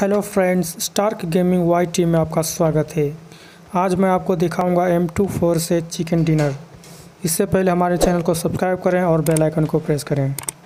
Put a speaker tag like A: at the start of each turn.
A: hello friends Stark gaming Y T में आपका स्वागत है आज मैं आपको दिखाऊंगा एम टू फोर से चिकन डिनर इससे पहले हमारे चैनल को सब्सक्राइब करें और बेल आइकन को प्रेस करें